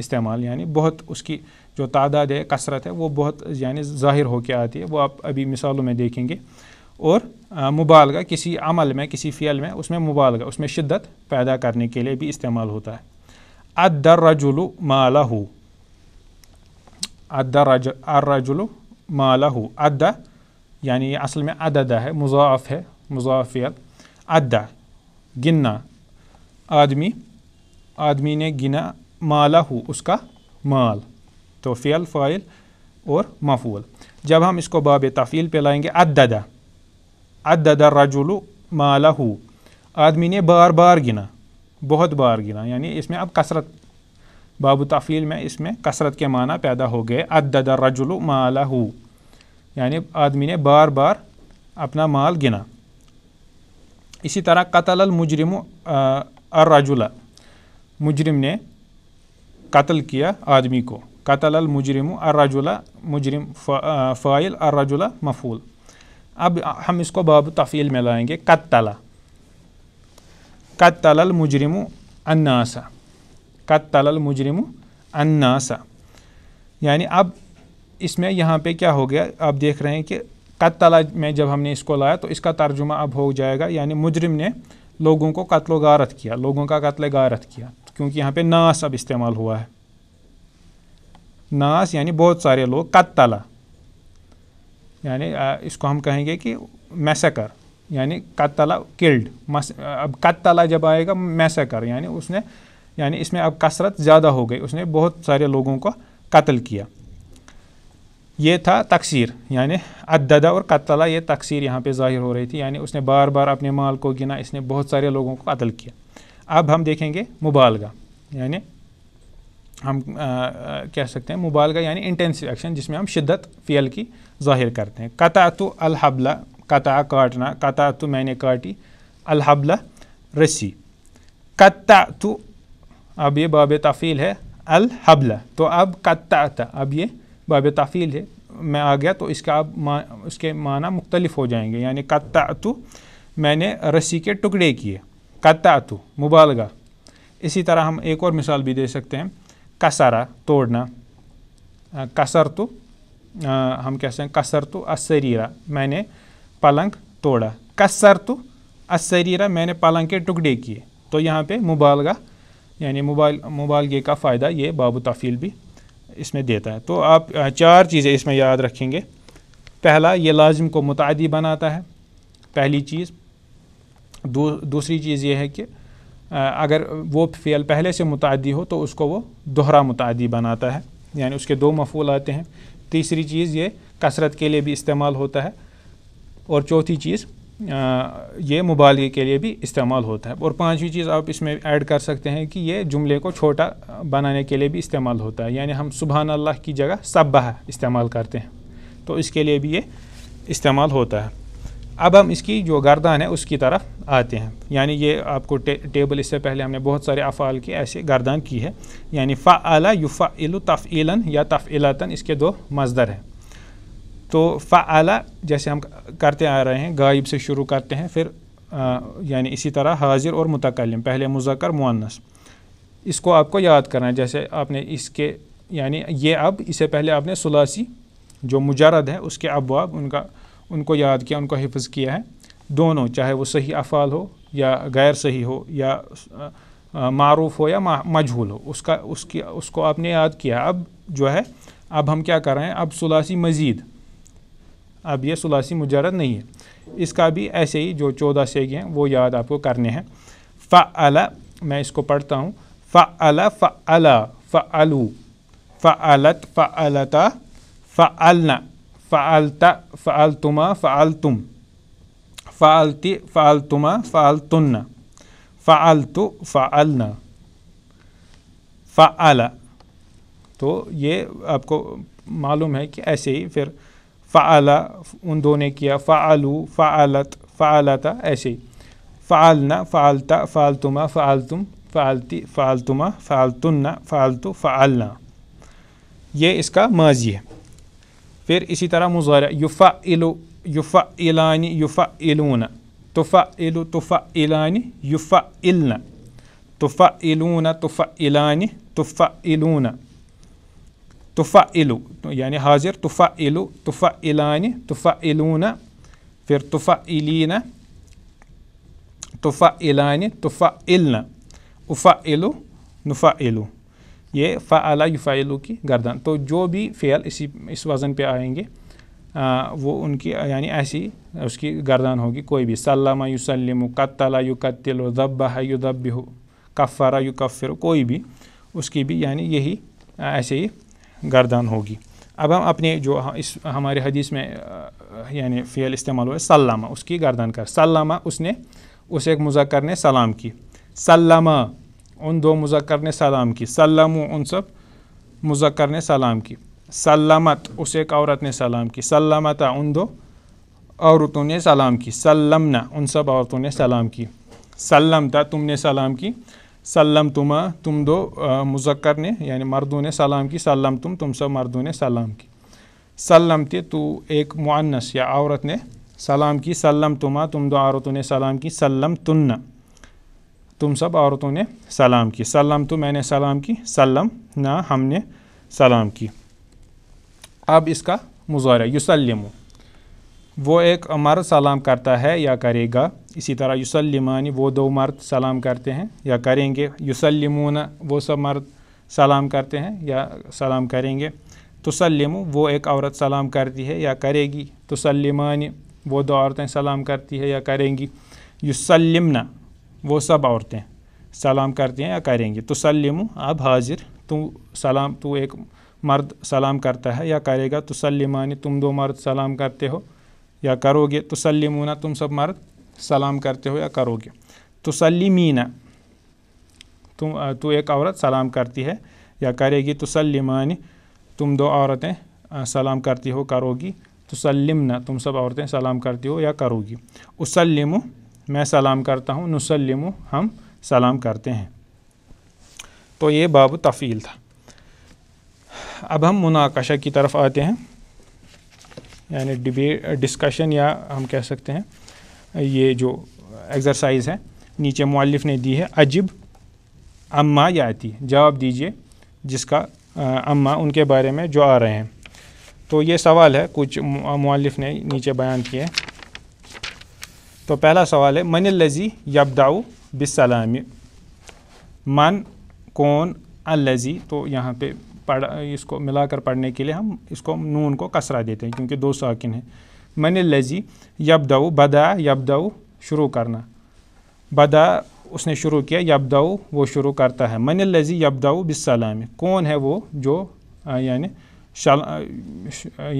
इस्तेमाल यानी बहुत उसकी जो तादाद है कसरत है वो बहुत यानी ज़ाहिर होकर आती है वो आप अभी मिसालों में देखेंगे और मुबालगा किसी अमल में किसी फ़ियल में उसमें मुबालगा उसमें शिद्दत पैदा करने के लिए भी इस्तेमाल होता है अदर रजुल माला हो अदर माला हो अदा यानी ये असल में अददा है मुजाफ है मुजाफियत अदा गिनना आदमी आदमी ने गिना माला हो उसका माल तो फ़ेल फ़ाइल और मफूल जब हम इसको बाब तफ़ील पे लाएंगे अददा अददा रजुल माला हो आदमी ने बार बार गिना बहुत बार गिना यानी इसमें अब कसरत बाब तफ़ील में इसमें कसरत के माना पैदा हो गए अददा रजुल माला हो यानी आदमी ने बार बार अपना माल गिना इसी तरह कतल मुजरिम राजुला मुजरिम ने कत्ल किया आदमी को कतल मुजरिम राजुला मुजरिम फ़ाइल राजुला मफूल अब हम इसको बाब तफ़ील में लाएंगे कत्तला कत्तल मुजरिम अन्नासा कत्तल मुजरिम अन्नासा यानी अब इसमें यहाँ पे क्या हो गया आप देख रहे हैं कि कत्तला में जब हमने इसको लाया तो इसका तर्जुमा अब हो जाएगा यानी मुजरिम ने लोगों को कत्लो गारत किया लोगों का कत्ल गारत किया क्योंकि यहाँ पे नास अब इस्तेमाल हुआ है नास यानी बहुत सारे लोग कत्तला यानी इसको हम कहेंगे कि मैसेकर यानी कत्तला किल्ड मस अब कत्तला जब आएगा मैसेकर यानी उसने यानी इसमें अब कसरत ज़्यादा हो गई उसने बहुत सारे लोगों को कत्ल किया ये था तकसीर यानी अददा और कत्ला ये तकसीर यहाँ पे ज़ाहिर हो रही थी यानी उसने बार बार अपने माल को गिना इसने बहुत सारे लोगों को कत्ल किया अब हम देखेंगे मुबालगा यानी हम आ, आ, कह सकते हैं मुबालगा यानी इंटेंसिव एक्शन जिसमें हम शिद्दत फ़ियल की ज़ाहिर करते हैं कता तो अलहबला कता काटना कता तो मैंने काटी अलहबला रस्सी कता तो अब ये बाब तफ़ील है अलहबला तो अब कत्ता अब ये बाब तफ़ील है मैं आ गया तो इसका अब मा, उसके माना मुख्तलिफ हो जाएंगे यानी कत्तातु मैंने रस्सी के टुकड़े किए कत्तातु मुबालगा इसी तरह हम एक और मिसाल भी दे सकते हैं कसरा तोड़ना कसर तो हम कह सकते हैं कसर तो असरीरा मैंने पलंग तोड़ा कसर तो असरीरा मैंने पलंग के टुकड़े किए तो यहाँ पे मुबालगा यानी मुबाल मुबालगे का फ़ायदा ये बाबू तफ़ील भी इसमें देता है तो आप चार चीज़ें इसमें याद रखेंगे पहला ये लाजिम को मुतदी बनाता है पहली चीज़ दू, दूसरी चीज़ ये है कि अगर वो फ़ेल पहले से मुतदी हो तो उसको वो दोहरा मुतदी बनाता है यानी उसके दो मफूल आते हैं तीसरी चीज़ ये कसरत के लिए भी इस्तेमाल होता है और चौथी चीज़ ये मुबालगे के लिए भी इस्तेमाल होता है और पांचवी चीज़ आप इसमें ऐड कर सकते हैं कि ये जुमले को छोटा बनाने के लिए भी इस्तेमाल होता है यानी हम सुबह अल्लाह की जगह सब्बाह इस्तेमाल करते हैं तो इसके लिए भी ये इस्तेमाल होता है अब हम इसकी जो गर्दान है उसकी तरफ आते हैं यानी ये आपको टे, टेबल इससे पहले हमने बहुत सारे अफ़ाल के ऐसे गर्दान की है यानी फ़ाला युफ़ा तफ़ीलन या तफ़ीलातन इसके दो मजदर हैं तो फ़ाला जैसे हम करते आ रहे हैं गायब से शुरू करते हैं फिर यानी इसी तरह हाजिर और मुतकलम पहले मुजक्र मुनस इसको आपको याद करना है जैसे आपने इसके यानी ये अब इससे पहले आपने सुलासी जो मुजरद है उसके अबवाब उनका उनको याद किया उनको हिफ्ज़ किया है दोनों चाहे वो सही अफ़ाल हो या गैर सही हो या मरूफ हो या मजहूल हो उसका उसकी उसको आपने याद किया अब जो है अब हम क्या कर रहे हैं अब सुलासी मज़ीद अब ये सलासी मुजरद नहीं है इसका भी ऐसे ही जो चौदह सेगे हैं वो याद आपको करने हैं फ़अला मैं इसको पढ़ता हूँ फ फ़ फ़अलू फ़अलत फ़अलता फ़अलना फ़अलता फ़अलतुमा फ़अलतुम फ़अलती फ़अलतुमा फ़अलतुन्ना फ़अलतु फ़अलना फ़अला तो ये आपको मालूम है कि ऐसे ही फिर फ़ाला उन दो ने किया फ़ालू फ़ालत फ़ालता ऐसे ही फ़ालना फ़ालता फ़ालतुमा फ़ालतुम फ़ालती फ़ालतुमा फ़ालतुन्ना फ़ालतु फ़ालना ये इसका माजी है फिर इसी तरह मुजारा युफ़ा इलो युफ़ा इलानी युफ़ा इलूना तुफ़ा इलु तुफ़ा इलानी युफ़ा इलना तुफ़ा इलूना तुफ़ा इलानी तुफ़ा इलूना तुफ़ा इलू यानि हाजिर तुफ़ा इलू तुफ़ा इलान तुफ़ा इलूना फिर तुफ़ा इलीना तुफ़ा इलान तुफ़ा इलना उफ़ा इलू नुफ़ा इलू ये फ़ाला युफ़ाइलू की गर्दन तो जो भी फ़ेल इसी इस वज़न पे आएंगे आ, वो उनकी यानी ऐसी उसकी गर्दन होगी कोई भी सल्लमा युसलम कत्तला युकत्तिल दब्बा युदब्बी कफ़रा युकफ़िर कोई भी उसकी भी यानी यही ऐसे ही गर्दान होगी अब हम अपने जो इस हमारे हदीस में यानी फ़ेल इस्तेमाल हुआ सलामा उसकी गर्दान कर सलामा उसने उस एक मुजक्र ने सलाम की सलामा उन दो मुजक्र ने सलाम की सल्लम उन सब मुजक्र ने सलाम की सलामत उस एक औरत ने सलाम की सल्लमता उन दो औरतों ने सलाम की सलमना उन सब औरतों ने सलाम की सलमता तुमने सलाम की सलम तुमा तुम दो मुजक्र ने यानि मर्दों ने सलाम की सलम तुम तुम सब मर्दों ने सलाम की सलम ते तो एक मुअन्नस या औरत ने सलाम की सलम तुमा तुम दो औरतों ने सलाम की सलम तुन्ना तुम सब औरतों ने सलाम की सलम तो मैंने सलाम की सलम ना हमने सलाम की अब इसका मुजाहरा युसलम वो एक मर्द सलाम करता है या करेगा इसी तरह युसलिमानी वो दो मर्द सलाम करते हैं या करेंगे युसलिमून वो सब मर्द सलाम करते हैं या सलाम करेंगे तसलम वो एक औरत सलाम करती है या करेगी तसलिमानी वो दो औरतें सलाम करती है या करेंगी युसलमना वो सब औरतें सलाम करती हैं या करेंगी तसलिम अब हाजिर तू सलाम तू एक मर्द सलाम करता है या करेगा तसलिमानी तुम दो मर्द सलाम करते हो या करोगे तसलमूना तुम सब मर्द सलाम करते हो या करोगे तो सलीमीना तुम तो एक औरत सलाम करती है या करेगी तो सलीमान तुम दो औरतें सलाम करती हो करोगी तो सल्लिमना तुम सब औरतें सलाम करती हो या करोगी उसलिम मैं सलाम करता हूँ नुसलिम हम सलाम करते हैं तो ये बाब तफ़ील था अब हम मुनाकशा की तरफ आते हैं यानी डिबेट डिस्कशन या हम कह सकते हैं ये जो एक्सरसाइज है नीचे मौलफ ने दी है अजिब अम्मा याती जवाब दीजिए जिसका अम्मा उनके बारे में जो आ रहे हैं तो ये सवाल है कुछ मौलफ ने नीचे बयान किए तो पहला सवाल है मन लजी यबदाऊ बिसलामी मन कौन अलजी तो यहाँ पे पढ़ इसको मिलाकर पढ़ने के लिए हम इसको नून को कसरा देते हैं क्योंकि दो साकिन हैं मन लजी यबदाऊ बदा यबदाऊ शुरू करना बदा उसने शुरू किया यबदाऊ वो शुरू करता है मन लजी यबदाऊ बिसलाम कौन है वो जो यानी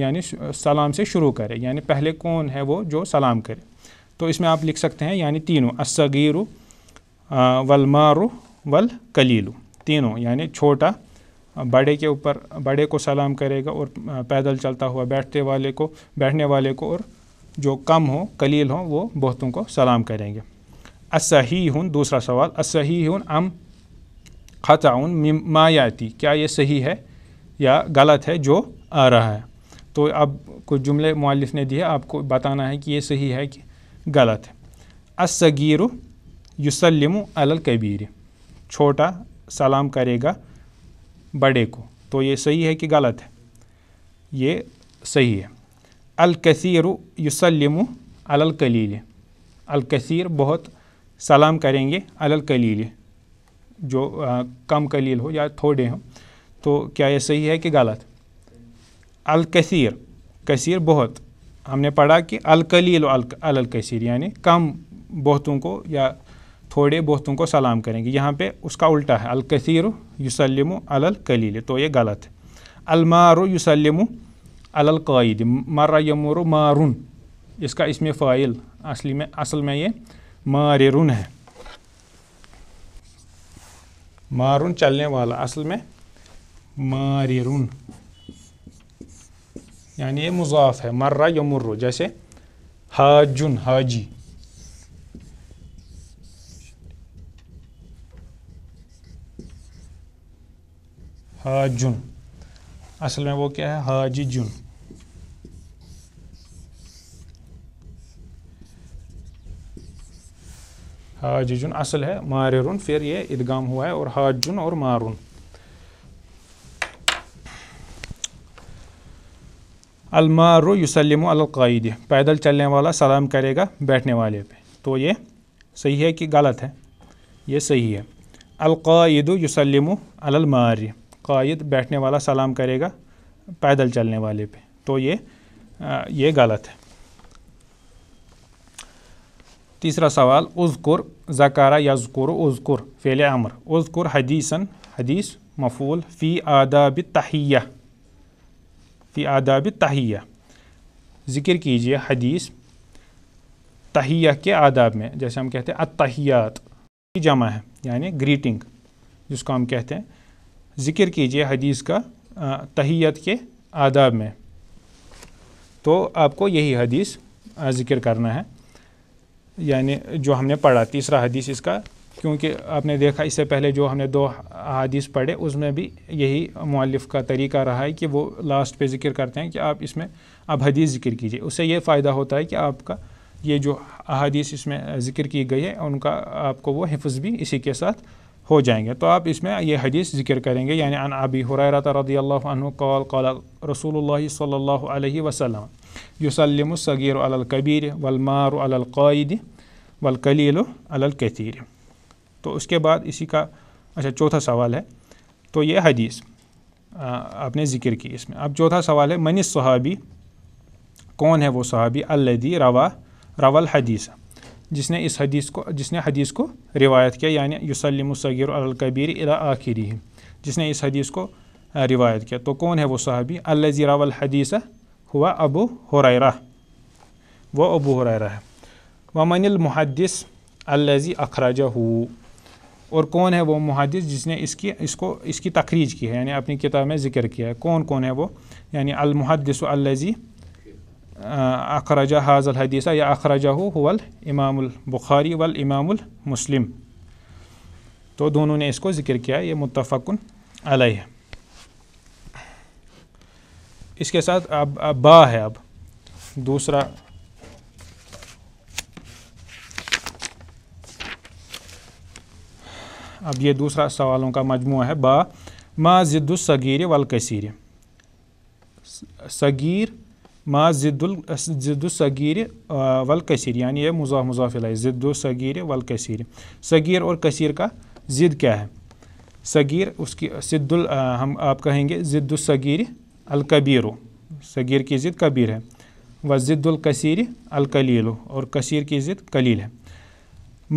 यानी सलाम से शुरू करे यानी पहले कौन है वो जो सलाम करे तो इसमें आप लिख सकते हैं यानी तीनों असगीरु वलमारु वल कलीलु तीनों यानी छोटा बड़े के ऊपर बड़े को सलाम करेगा और पैदल चलता हुआ बैठते वाले को बैठने वाले को और जो कम हो कलील हो वो बहुतों को सलाम करेंगे असही हूँ दूसरा सवाल असही हूँ अम ख़ताउन मायाती क्या ये सही है या गलत है जो आ रहा है तो अब कुछ जुमले मालिफ ने दिए आपको बताना है कि ये सही है कि गलत है असगीर युसलम अल कबीर छोटा सलाम करेगा बड़े को तो ये सही है कि गलत है ये सही है अलकसर युसलम अलकलील अलकसर बहुत सलाम करेंगे अलकलील जो आ, कम कलील हो या थोड़े हों तो क्या ये सही है कि गलत अलकसर कसीर बहुत हमने पढ़ा कि अलकलील अलकसर यानी कम बहुतों को या थोड़े बहुतों को सलाम करेंगे यहाँ पे उसका उल्टा है अलकसर युसलम अलकलील तो ये गलत है अलमार युसलम अलकायद मर यमर मारुन इसका इसमें फ़ाइल असली में असल में ये मारुन है मारुन चलने वाला असल में मारुन यानी ये मुजाफ है मर्रा यमर जैसे हाजुन हाजी हाजुन असल में वो क्या है हाजी जुन जुन असल है रुन फिर ये इदगाम हुआ है और हाजुन और मारुन अलमारो यूसलम अलकायद पैदल चलने वाला सलाम करेगा बैठने वाले पे तो ये सही है कि गलत है ये सही है अलकायद युसलम अलमार कायद बैठने वाला सलाम करेगा पैदल चलने वाले पे तो ये आ, ये गलत है तीसरा सवाल उजकुर जकारा या जकुर उजकुर फेल अमर उजकुर हदीसन हदीस मफूल फ़ी आदाब तहिया फ़ी आदाब तहिया ज़िक्र कीजिए हदीस तहिया के आदाब में जैसे हम कहते हैं अतहियात जमा है यानी ग्रीटिंग जिसको हम कहते हैं ज़िक्र कीजिए हदीस का तहियत के आदाब में तो आपको यही हदीस ज़िक्र करना है यानी जो हमने पढ़ा तीसरा हदीस इसका क्योंकि आपने देखा इससे पहले जो हमने दो हदीस पढ़े उसमें भी यही मुल्फ का तरीका रहा है कि वो लास्ट पे ज़िक्र करते हैं कि आप इसमें अब हदीस ज़िक्र कीजिए उससे ये फ़ायदा होता है कि आपका ये जो अदीस इसमें ज़िक्र की गई है उनका आपको वो हिफ्ज़ भी इसी के साथ हो जाएंगे तो आप इसमें ये हदीस जिक्र करेंगे यानी अन अबी हुरैरत रदी अल्लाह कौल कौल रसूल सल्ला वसलम युसलम सगीर अलकबीर वलमार अलक़ायद वलकलील अलकतीर तो उसके बाद इसी का अच्छा चौथा सवाल है तो ये हदीस आपने ज़िक्र की इसमें अब चौथा सवाल है मनिस सहाबी कौन है वो सहाबी अल्लदी रवा रवल हदीस जिसने इस हदीस को जिसने हदीस को रिवायत किया यानी युसलम सगीर अलकबीर अला आखिरी जिसने इस हदीस को रिवायत किया तो कौन है वो साहबी अल्लाजीरावल हदीस हुआ अबू हुरैरा वो अबू हुरैरा है वमन अल्लाजी अखराजा हु और कौन है वो मुहदस जिसने इसकी इसको इसकी तखरीज की है यानी अपनी किताब में जिक्र किया है कौन कौन है वो यानी अलमुहदस अल्लाजी अखराजा हाजल हदीसा या हो वल इमाम बुखारी वल इमाम मुस्लिम तो दोनों ने इसको ज़िक्र किया ये मुतफ़न अलह है इसके साथ अब, अब बा है अब दूसरा अब ये दूसरा सवालों का मजमू है बा मा ज़िद्दुसगीर वलकसीर सगीर मा ज़िद्दुलसगीर वलकसर यानी यह मुजा मुजाफिल है वलकसर सगीर और कसीर का ज़िद क्या है सगीर उसकी सिद्दुल हम आप कहेंगे ज़िद्दुलसगीर अलकबीर सगीर की ज़िद कबीर है व ज़िद्दुलकसीर अलकलीलो और कसीर की ज़िद कलील है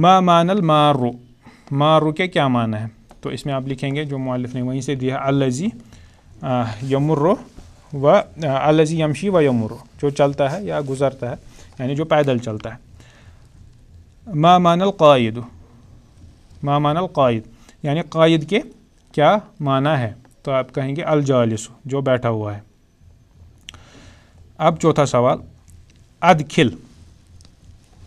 मा मानल मारू मारू के क्या माना है तो इसमें आप लिखेंगे जो मालिफ ने वहीं से दिया अलजी यमुर्रो व अलजी यमशी व यमुर जो चलता है या गुजरता है यानी जो पैदल चलता है मा मानल कायद मा मानल कायद यानी कायद के क्या माना है तो आप कहेंगे अलजालिस जो बैठा हुआ है अब चौथा सवाल अदखिल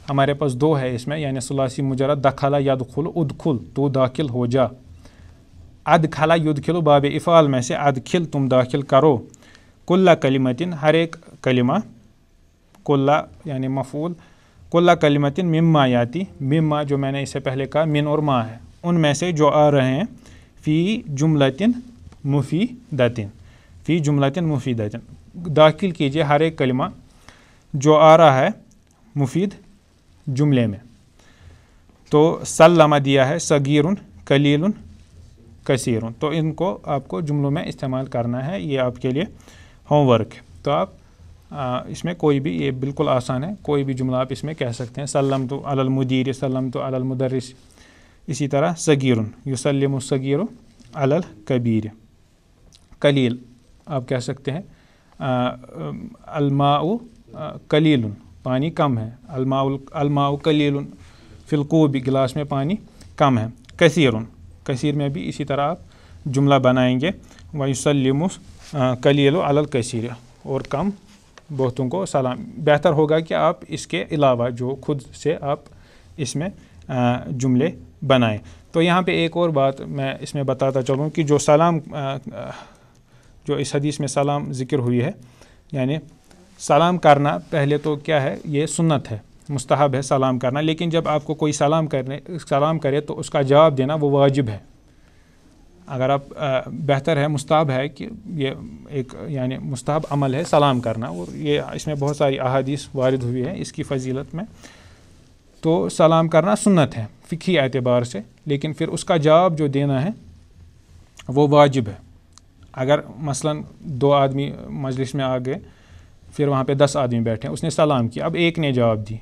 हमारे पास दो है इसमें यानी सलासी मुजरा दखला यदखुल उदखुल तो दाखिल हो जा अदखला खिलो बाब इफ़ाल में से अदखिल तुम दाखिल करो कुल्ला कलिमतिन हर एक कलिमा कुल्ला यानी मफूल कुल्ला कलिमतिन मिम्मा याति मिम्मा जो मैंने इससे पहले कहा मिन और माँ है उनमें से जो आ रहे हैं फ़ी जुमलतिन मुफ़ी दतिन फ़ी जुमलतिन मुफ़ी दतिन दाखिल कीजिए हर एक कलिमा जो आ रहा है मुफीद जुमले में तो सल्लमा दिया है सगीर कलील कसीरुन तो इनको आपको जुमलों में इस्तेमाल करना है ये आपके लिए होमवर्क तो आप आ, इसमें कोई भी ये बिल्कुल आसान है कोई भी जुमला आप इसमें कह सकते हैं सलम तो अलमदीर सलम तो अलमदरस इसी तरह सगीर युसलम सगीर अलल कबीर कलील आप कह सकते हैं अलमाउ कलील पानी कम है अलमाउल कलील कलील भी गिलास में पानी कम है कसीर कसीर में भी इसी तरह आप जुमला बनाएंगे वयुसलम कलीलो अलल कसीर और कम बहुतों को सलाम बेहतर होगा कि आप इसके अलावा जो खुद से आप इसमें जुमले बनाएं तो यहाँ पे एक और बात मैं इसमें बताता चलूँ कि जो सलाम जो इस हदीस में सलाम ज़िक्र हुई है यानी सलाम करना पहले तो क्या है ये सुन्नत है मुस्तहब है सलाम करना लेकिन जब आपको कोई सलाम करने सलाम करे तो उसका जवाब देना वो वाजिब है अगर आप बेहतर है मुस्ताब है कि ये एक यानी मुस्ताब अमल है सलाम करना और ये इसमें बहुत सारी अहादीस वारद हुई है इसकी फजीलत में तो सलाम करना सुन्नत है फ़िकी एतबार से लेकिन फिर उसका जवाब जो देना है वो वाजिब है अगर मसलन दो आदमी मजलिस में आ गए फिर वहाँ पे दस आदमी बैठे उसने सलाम किया अब एक ने जवाब दी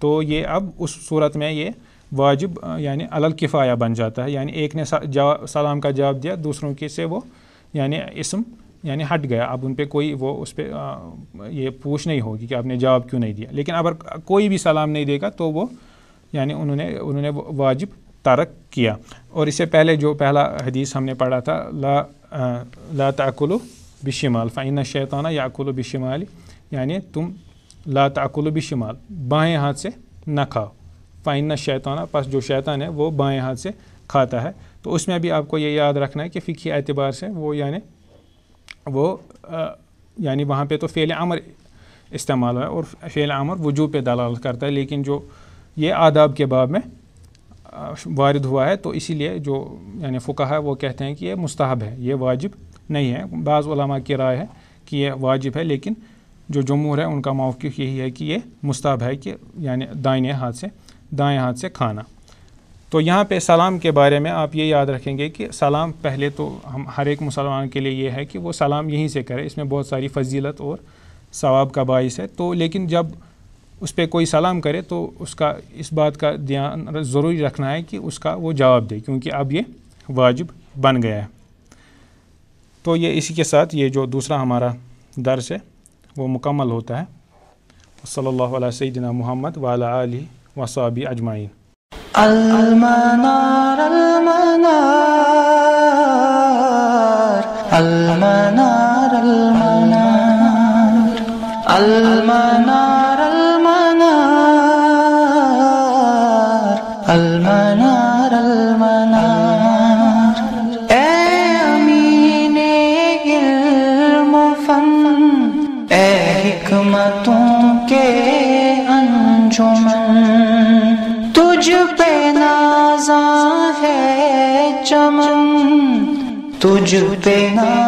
तो ये अब उस सूरत में ये वाजिब यानी अलल किफ़ाया बन जाता है यानी एक ने सलाम का जवाब दिया दूसरों के से वो यानी इसम यानी हट गया अब उन पर कोई वो उस पर ये पूछ नहीं होगी कि आपने जवाब क्यों नहीं दिया लेकिन अगर कोई भी सलाम नहीं देगा तो वो यानी उन्होंने उन्होंने वाजिब तारक किया और इससे पहले जो पहला हदीस हमने पढ़ा था ला आ, ला ताकुल बिशमाल फ़ाइन शैताना याकुल बिशमाल यानी तुम ला तकुल बिशमाल बाएँ हाथ से न खाओ फ़ाइन शैताना पस जो शैतान है वो बाएँ हाथ से खाता है तो उसमें भी आपको ये याद रखना है कि फ़िकी एतबार से वो यानि वो यानि यानी वहाँ पर तो फ़ेल अमर इस्तेमाल हुआ है और फ़ेल अमर वजू पर दलाल करता है लेकिन जो ये आदाब के बाब में वारद हुआ है तो इसीलिए जो यानी फ़ुका है वो कहते हैं कि ये मुस्ताहब है ये वाजिब नहीं है बाज़ा की राय है कि ये वाजिब है लेकिन जो जमूर है उनका मौक़ यही है कि ये मुस्ताहब है कि यानी दाइने हाथ से दाएं हाथ से खाना तो यहाँ पे सलाम के बारे में आप ये याद रखेंगे कि सलाम पहले तो हम हर एक मुसलमान के लिए ये है कि वो सलाम यहीं से करे इसमें बहुत सारी फजीलत और सवाब का बायस है तो लेकिन जब उस पर कोई सलाम करे तो उसका इस बात का ध्यान ज़रूरी रखना है कि उसका वो जवाब दे क्योंकि अब ये वाजिब बन गया है तो ये इसी के साथ ये जो दूसरा हमारा दर्स है वो मुकम्मल होता है सल्ला सईदना मोहम्मद वाला अली وصحابي أجمعين المنار المنار virtude plena.